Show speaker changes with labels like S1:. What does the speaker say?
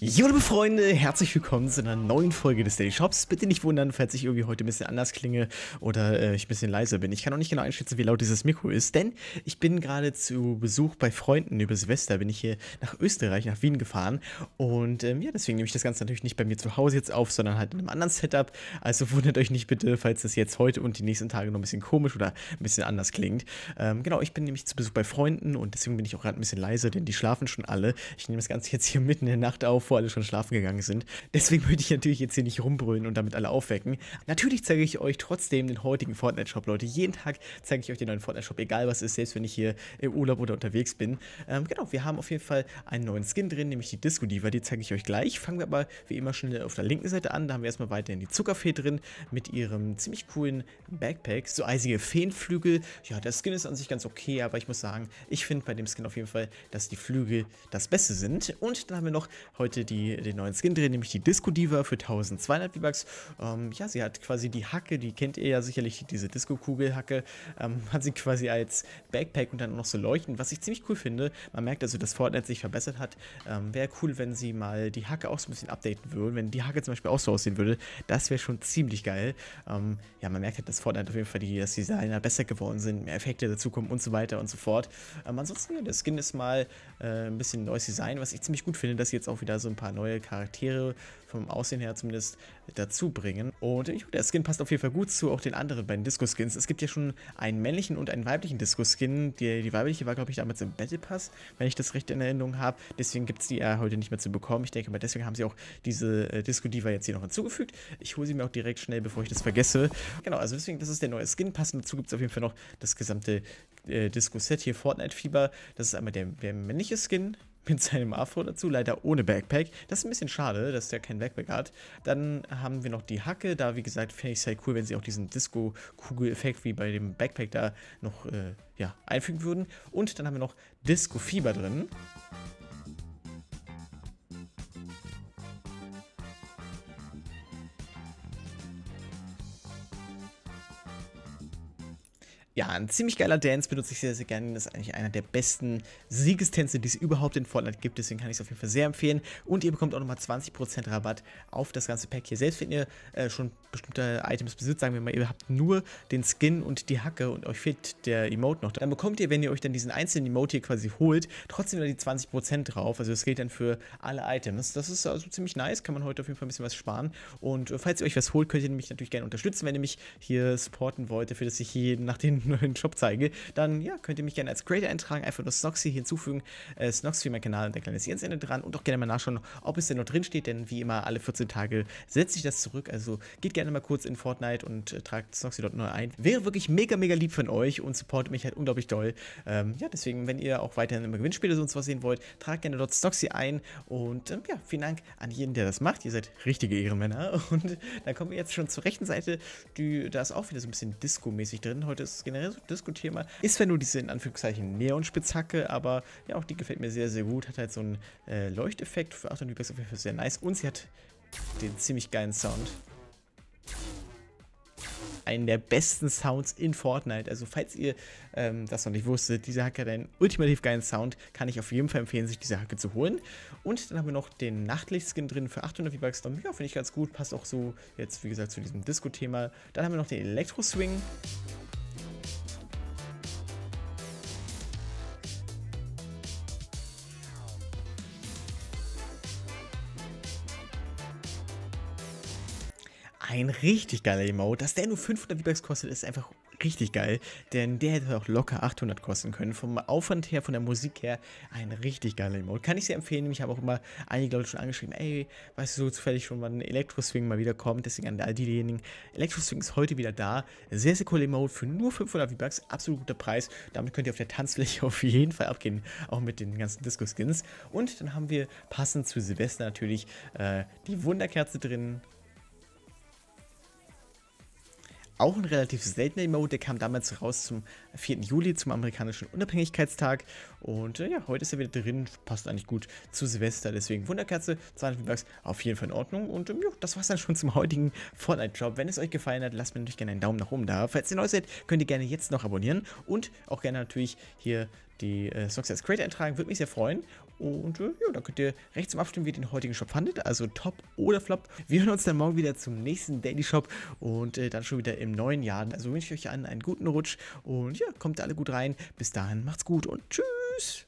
S1: Jo, liebe Freunde, herzlich willkommen zu einer neuen Folge des Daily Shops. Bitte nicht wundern, falls ich irgendwie heute ein bisschen anders klinge oder äh, ich ein bisschen leiser bin. Ich kann auch nicht genau einschätzen, wie laut dieses Mikro ist, denn ich bin gerade zu Besuch bei Freunden über Silvester, bin ich hier nach Österreich, nach Wien gefahren und ähm, ja, deswegen nehme ich das Ganze natürlich nicht bei mir zu Hause jetzt auf, sondern halt in einem anderen Setup. Also wundert euch nicht bitte, falls das jetzt heute und die nächsten Tage noch ein bisschen komisch oder ein bisschen anders klingt. Ähm, genau, ich bin nämlich zu Besuch bei Freunden und deswegen bin ich auch gerade ein bisschen leiser, denn die schlafen schon alle. Ich nehme das Ganze jetzt hier mitten in der Nacht auf vor alle schon schlafen gegangen sind. Deswegen würde ich natürlich jetzt hier nicht rumbrüllen und damit alle aufwecken. Natürlich zeige ich euch trotzdem den heutigen Fortnite-Shop, Leute. Jeden Tag zeige ich euch den neuen Fortnite-Shop, egal was ist, selbst wenn ich hier im Urlaub oder unterwegs bin. Ähm, genau, wir haben auf jeden Fall einen neuen Skin drin, nämlich die Disco Diva. Die zeige ich euch gleich. Fangen wir aber wie immer schnell auf der linken Seite an. Da haben wir erstmal weiterhin die Zuckerfee drin mit ihrem ziemlich coolen Backpack. So eisige Feenflügel. Ja, der Skin ist an sich ganz okay, aber ich muss sagen, ich finde bei dem Skin auf jeden Fall, dass die Flügel das Beste sind. Und dann haben wir noch heute heute die, den neuen Skin drehen, nämlich die Disco Diva für 1200 V-Bucks. Ähm, ja, sie hat quasi die Hacke, die kennt ihr ja sicherlich, diese Disco-Kugelhacke, ähm, hat sie quasi als Backpack und dann noch so leuchten, was ich ziemlich cool finde. Man merkt also, dass Fortnite sich verbessert hat. Ähm, wäre cool, wenn sie mal die Hacke auch so ein bisschen updaten würden, wenn die Hacke zum Beispiel auch so aussehen würde. Das wäre schon ziemlich geil. Ähm, ja, man merkt halt, dass Fortnite auf jeden Fall die, dass die Designer besser geworden sind, mehr Effekte dazukommen und so weiter und so fort. Ähm, ansonsten, ja, der Skin ist mal äh, ein bisschen neues Design, was ich ziemlich gut finde, dass sie jetzt auch wieder so so ein paar neue Charaktere vom Aussehen her zumindest dazu bringen. Und ich, der Skin passt auf jeden Fall gut zu auch den anderen beiden Disco-Skins. Es gibt ja schon einen männlichen und einen weiblichen Disco-Skin. Die, die weibliche war, glaube ich, damals im Battle Pass, wenn ich das recht in Erinnerung habe. Deswegen gibt es die ja heute nicht mehr zu bekommen. Ich denke mal, deswegen haben sie auch diese äh, Disco-Diva jetzt hier noch hinzugefügt. Ich hole sie mir auch direkt schnell, bevor ich das vergesse. Genau, also deswegen, das ist der neue Skin. Passend dazu gibt es auf jeden Fall noch das gesamte äh, Disco-Set hier, Fortnite-Fieber. Das ist einmal der, der männliche Skin, mit seinem Afro dazu, leider ohne Backpack. Das ist ein bisschen schade, dass der kein Backpack hat. Dann haben wir noch die Hacke, da wie gesagt fände ich es sehr halt cool, wenn sie auch diesen Disco-Kugel-Effekt wie bei dem Backpack da noch äh, ja, einfügen würden. Und dann haben wir noch Disco-Fieber drin. Ja, ein ziemlich geiler Dance, benutze ich sehr, sehr gerne. Das ist eigentlich einer der besten Siegestänze, die es überhaupt in Fortnite gibt. Deswegen kann ich es auf jeden Fall sehr empfehlen. Und ihr bekommt auch nochmal 20% Rabatt auf das ganze Pack hier. Selbst wenn ihr äh, schon bestimmte Items besitzt, sagen wir mal, ihr habt nur den Skin und die Hacke und euch fehlt der Emote noch, dann bekommt ihr, wenn ihr euch dann diesen einzelnen Emote hier quasi holt, trotzdem nur die 20% drauf. Also das gilt dann für alle Items. Das ist also ziemlich nice, kann man heute auf jeden Fall ein bisschen was sparen. Und äh, falls ihr euch was holt, könnt ihr mich natürlich gerne unterstützen, wenn ihr mich hier supporten wollt, dafür, dass ich hier nach den neuen Shop zeige, dann ja, könnt ihr mich gerne als Creator eintragen, einfach nur Snoxy hinzufügen, äh, Snoxy mein Kanal und der kleine Ende dran und auch gerne mal nachschauen, ob es denn noch drin steht, denn wie immer alle 14 Tage setze ich das zurück, also geht gerne mal kurz in Fortnite und äh, tragt Snoxy dort neu ein. Wäre wirklich mega, mega lieb von euch und supportet mich halt unglaublich doll. Ähm, ja, deswegen, wenn ihr auch weiterhin immer Gewinnspiele sonst was sehen wollt, tragt gerne dort Snoxy ein und ähm, ja, vielen Dank an jeden, der das macht. Ihr seid richtige Ehrenmänner und dann kommen wir jetzt schon zur rechten Seite, die, da ist auch wieder so ein bisschen Disco-mäßig drin. Heute ist es genau generell so diskutieren mal, ist, wenn du diese in Anführungszeichen Neon-Spitzhacke, aber ja, auch die gefällt mir sehr, sehr gut. Hat halt so einen äh, Leuchteffekt für 8 und auf jeden Fall sehr nice. Und sie hat den ziemlich geilen Sound. Einen der besten Sounds in Fortnite. Also, falls ihr ähm, das noch nicht wusstet, diese Hacke hat einen ultimativ geilen Sound. Kann ich auf jeden Fall empfehlen, sich diese Hacke zu holen. Und dann haben wir noch den Nachtlichtskin drin für 800 V-Bucks. Ja, finde ich ganz gut. Passt auch so jetzt, wie gesagt, zu diesem Disco-Thema. Dann haben wir noch den Elektro-Swing. ein richtig geiler Emote. Dass der nur 500 V-Bucks kostet, ist einfach richtig geil, denn der hätte auch locker 800 kosten können. Vom Aufwand her, von der Musik her, ein richtig geiler Emote. Kann ich sehr empfehlen. Ich habe auch immer einige Leute schon angeschrieben, ey, weißt du, so zufällig schon, wann Elektro-Swing mal wieder kommt. Deswegen an all diejenigen, Elektro-Swing ist heute wieder da. Sehr, sehr cooler Emote für nur 500 V-Bucks. Absolut guter Preis. Damit könnt ihr auf der Tanzfläche auf jeden Fall abgehen, auch mit den ganzen Disco-Skins. Und dann haben wir passend zu Silvester natürlich äh, die Wunderkerze drin, Auch ein relativ seltener Emote, der kam damals raus zum 4. Juli, zum amerikanischen Unabhängigkeitstag. Und äh, ja, heute ist er wieder drin, passt eigentlich gut zu Silvester. Deswegen Wunderkerze, 200 Bucks, auf jeden Fall in Ordnung. Und ähm, ja, das war's dann schon zum heutigen Fortnite-Job. Wenn es euch gefallen hat, lasst mir natürlich gerne einen Daumen nach oben da. Falls ihr neu seid, könnt ihr gerne jetzt noch abonnieren und auch gerne natürlich hier die äh, Songs als Creator eintragen. Würde mich sehr freuen. Und äh, ja, dann könnt ihr rechts zum Abstimmen, wie ihr den heutigen Shop fandet. Also top oder flop. Wir hören uns dann morgen wieder zum nächsten Daily Shop und äh, dann schon wieder im neuen Jahr. Also wünsche ich euch allen einen guten Rutsch und ja, kommt alle gut rein. Bis dahin, macht's gut und tschüss.